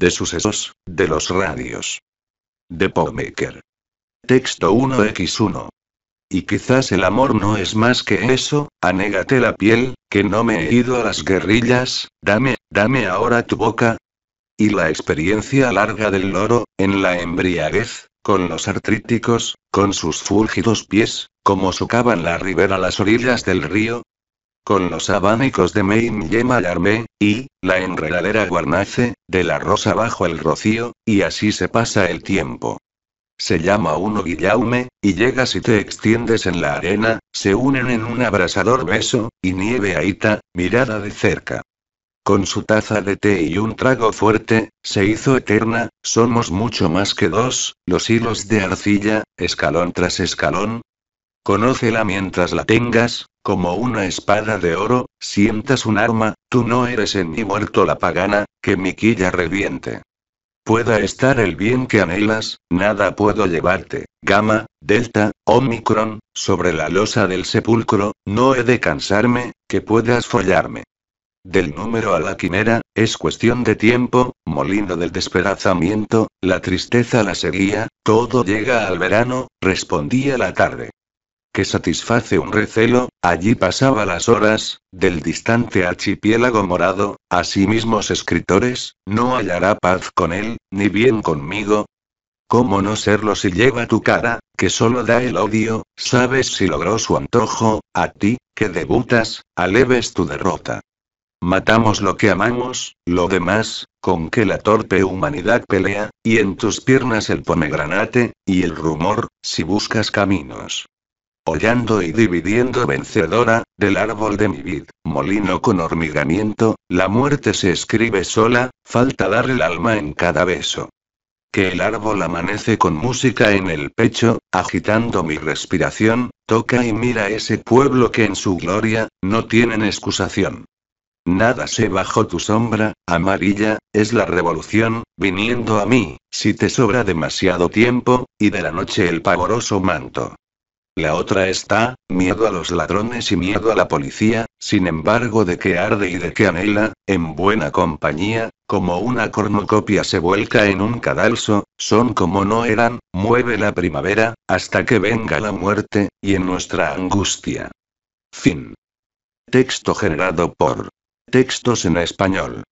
de sucesos, de los radios. De pomaker. Texto 1x1. Y quizás el amor no es más que eso, anégate la piel, que no me he ido a las guerrillas, dame, dame ahora tu boca. Y la experiencia larga del loro, en la embriaguez, con los artríticos, con sus fúlgidos pies, como socaban la ribera las orillas del río, con los abanicos de Mein Yema y, la enredadera guarnace, de la rosa bajo el rocío, y así se pasa el tiempo. Se llama uno Guillaume, y llegas y te extiendes en la arena, se unen en un abrasador beso, y nieve aita, mirada de cerca. Con su taza de té y un trago fuerte, se hizo eterna, somos mucho más que dos, los hilos de arcilla, escalón tras escalón. Conócela mientras la tengas, como una espada de oro, sientas un arma, tú no eres en mi muerto la pagana, que mi quilla reviente. Pueda estar el bien que anhelas, nada puedo llevarte, gama, delta, omicron, sobre la losa del sepulcro, no he de cansarme, que puedas follarme. Del número a la quimera, es cuestión de tiempo, molino del despedazamiento, la tristeza la seguía, todo llega al verano, respondía la tarde que satisface un recelo, allí pasaba las horas, del distante archipiélago morado, mismos escritores, no hallará paz con él, ni bien conmigo. ¿Cómo no serlo si lleva tu cara, que solo da el odio, sabes si logró su antojo, a ti, que debutas, aleves tu derrota? Matamos lo que amamos, lo demás, con que la torpe humanidad pelea, y en tus piernas el pomegranate, y el rumor, si buscas caminos hollando y dividiendo vencedora, del árbol de mi vid, molino con hormigamiento, la muerte se escribe sola, falta dar el alma en cada beso. Que el árbol amanece con música en el pecho, agitando mi respiración, toca y mira ese pueblo que en su gloria, no tienen excusación. Nada sé bajo tu sombra, amarilla, es la revolución, viniendo a mí, si te sobra demasiado tiempo, y de la noche el pavoroso manto. La otra está, miedo a los ladrones y miedo a la policía, sin embargo de que arde y de que anhela, en buena compañía, como una cornucopia se vuelca en un cadalso, son como no eran, mueve la primavera, hasta que venga la muerte, y en nuestra angustia. Fin. Texto generado por Textos en Español.